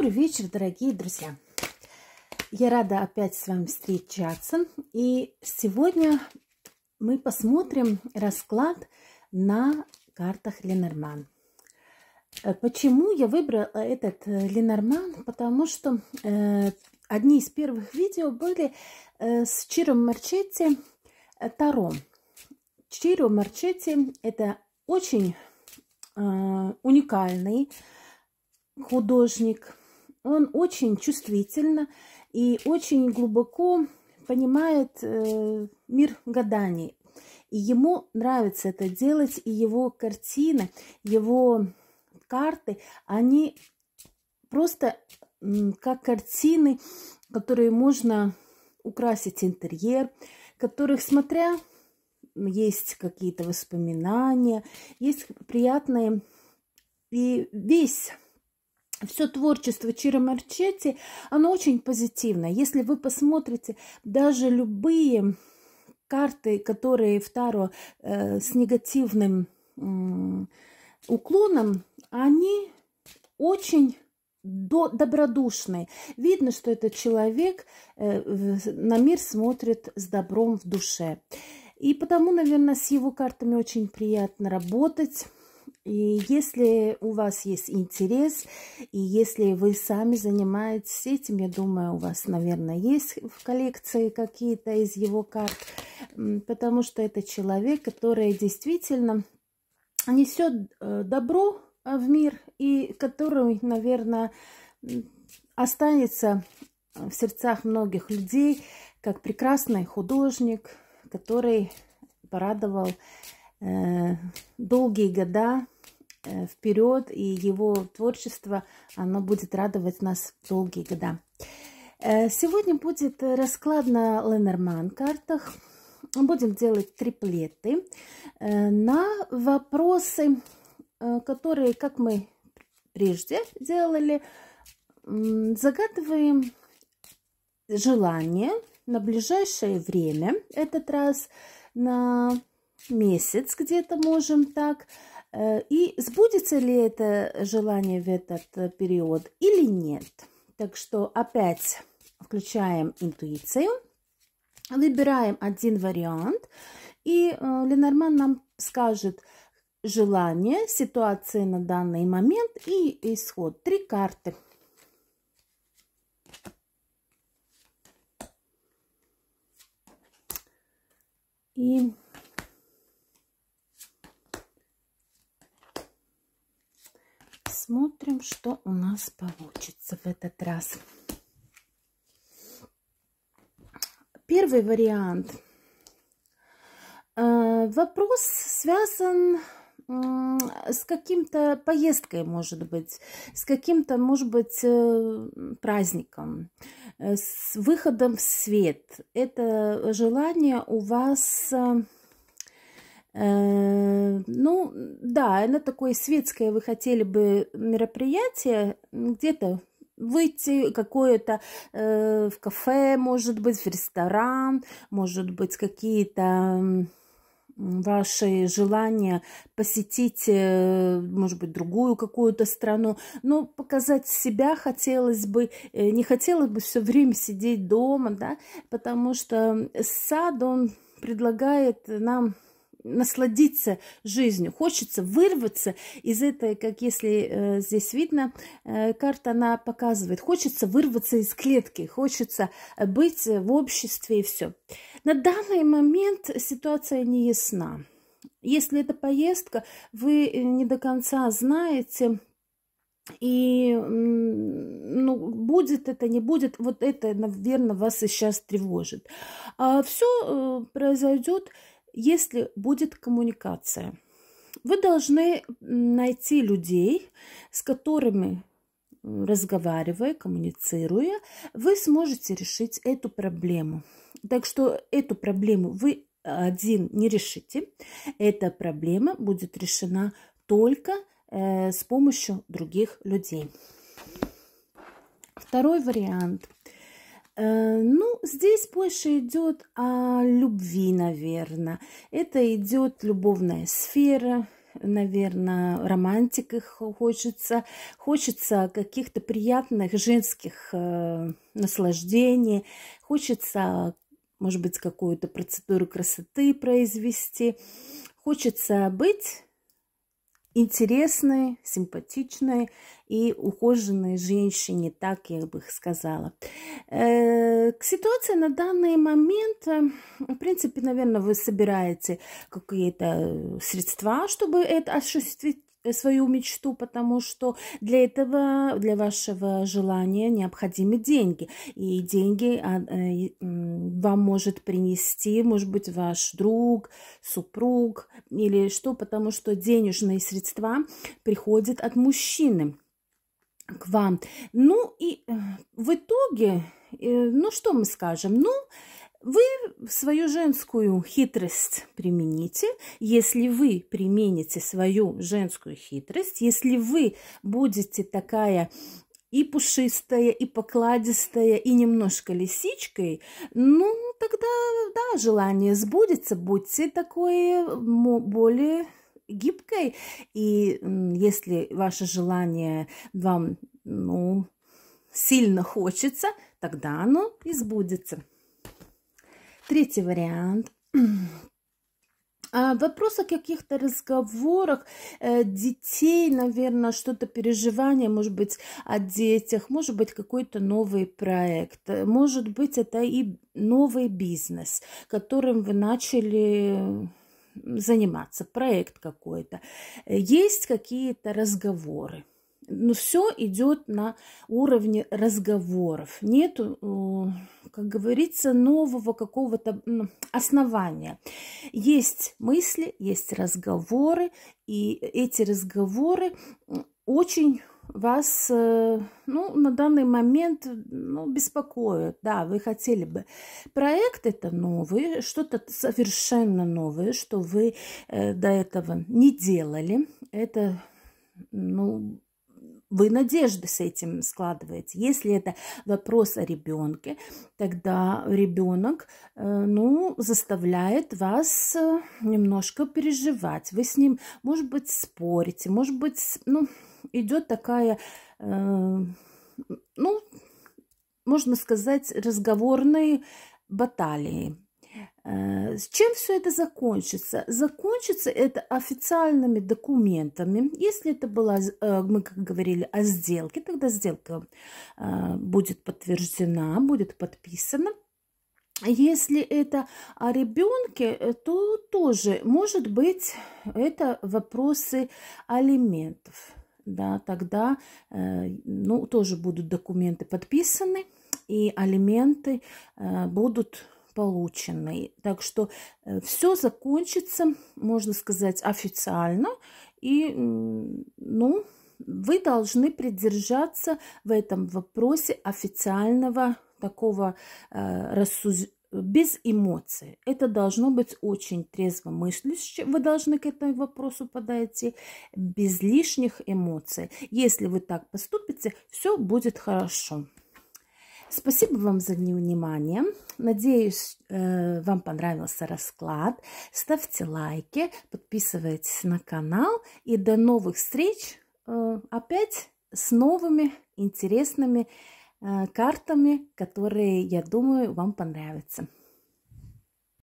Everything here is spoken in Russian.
Добрый вечер, дорогие друзья! Я рада опять с вами встречаться. И сегодня мы посмотрим расклад на картах Ленорман. Э, почему я выбрала этот э, Ленорман? Потому что э, одни из первых видео были э, с Чиро Марчетти э, Таро. Чиро Марчетти – это очень э, уникальный художник, он очень чувствительно и очень глубоко понимает э, мир гаданий. И ему нравится это делать, и его картины, его карты, они просто как картины, которые можно украсить интерьер, которых, смотря, есть какие-то воспоминания, есть приятные и весь все творчество Чира Марчетти, оно очень позитивное. Если вы посмотрите даже любые карты, которые в Таро э, с негативным э, уклоном, они очень до, добродушный. Видно, что этот человек э, на мир смотрит с добром в душе. И потому, наверное, с его картами очень приятно работать. И если у вас есть интерес, и если вы сами занимаетесь этим, я думаю, у вас, наверное, есть в коллекции какие-то из его карт, потому что это человек, который действительно несет э, добро э, в мир, и который, наверное, останется в сердцах многих людей как прекрасный художник, который порадовал Э, долгие года э, вперед, и его творчество, оно будет радовать нас долгие года. Э, сегодня будет расклад на Ленорман картах. Будем делать триплеты на вопросы, которые, как мы прежде делали, загадываем желание на ближайшее время, этот раз на месяц где-то, можем так. Э, и сбудется ли это желание в этот э, период или нет. Так что опять включаем интуицию, выбираем один вариант, и э, Ленорман нам скажет желание, ситуация на данный момент и исход. Три карты. И посмотрим, что у нас получится в этот раз. Первый вариант. Э, вопрос связан с каким-то поездкой, может быть, с каким-то, может быть, э, праздником, э, с выходом в свет. Это желание у вас Э, ну, да, она такое светское, вы хотели бы мероприятие, где-то выйти какое-то э, в кафе, может быть, в ресторан, может быть, какие-то ваши желания посетить, э, может быть, другую какую-то страну. Но ну, показать себя хотелось бы, э, не хотелось бы все время сидеть дома, да, потому что сад, он предлагает нам насладиться жизнью, хочется вырваться из этой, как если э, здесь видно, э, карта она показывает, хочется вырваться из клетки, хочется быть в обществе и все. На данный момент ситуация не ясна. Если это поездка, вы э, не до конца знаете, и ну, будет это, не будет, вот это, наверное, вас и сейчас тревожит. А все э, произойдет если будет коммуникация. Вы должны найти людей, с которыми разговаривая, коммуницируя, вы сможете решить эту проблему. Так что эту проблему вы один не решите. Эта проблема будет решена только э, с помощью других людей. Второй вариант – Э, ну, здесь больше идет о любви, наверное. Это идет любовная сфера, наверное, романтик хочется, хочется каких-то приятных женских э, наслаждений, хочется, может быть, какую-то процедуру красоты произвести, хочется быть интересной, симпатичной и ухоженной женщине, так я бы их сказала. Э, к ситуации на данный момент, э, в принципе, наверное, вы собираете какие-то э, средства, чтобы это осуществить, Э, свою мечту, потому что для этого, для вашего желания необходимы деньги. И деньги а, э, вам может принести, может быть, ваш друг, супруг или что, потому что денежные средства приходят от мужчины к вам. Ну и э, в итоге, ну что мы скажем? Ну, вы свою женскую хитрость примените. Если вы примените свою женскую хитрость, если вы будете такая и пушистая, и покладистая, и немножко лисичкой, ну, тогда, да, желание сбудется, будьте такой более гибкой. И если ваше желание вам, ну, сильно хочется, тогда оно и сбудется. Третий вариант. А вопрос каких-то разговорах э, детей, наверное, что-то переживание, может быть, о детях, может быть, какой-то новый проект, э, может быть, это и новый бизнес, которым вы начали заниматься, проект какой-то. Э, есть какие-то разговоры. Но ну, все идет на уровне разговоров. Нету как говорится, нового какого-то основания. Есть мысли, есть разговоры, и эти разговоры очень вас э, ну, на данный момент ну, беспокоят. Да, вы хотели бы. Проект это новый, что-то совершенно новое, что вы э, до этого не делали. Это ну, вы надежды с этим складываете. Если это вопрос о ребенке, тогда ребенок э, ну, заставляет вас э, немножко переживать. Вы с ним, может быть, спорите, может быть, ну, идет такая, э, ну, можно сказать, разговорные баталии. Э, с чем все это закончится? Закончится это официальными документами. Если это была, э, мы как говорили о сделке, тогда сделка э, будет подтверждена, будет подписана. Если это о ребенке, то тоже, может быть, это вопросы алиментов. Да, тогда ну, тоже будут документы подписаны, и алименты будут полученный. Так что э, все закончится, можно сказать, официально. И, ну, вы должны придержаться в этом вопросе официального такого э, рассуждения без эмоций. Это должно быть очень трезво мысляще. Вы должны к этому вопросу подойти без лишних эмоций. Если вы так поступите, все будет хорошо. Спасибо вам за внимание. Надеюсь, э, вам понравился расклад. Ставьте лайки, подписывайтесь на канал. И до новых встреч э, опять с новыми интересными э, картами, которые, я думаю, вам понравятся.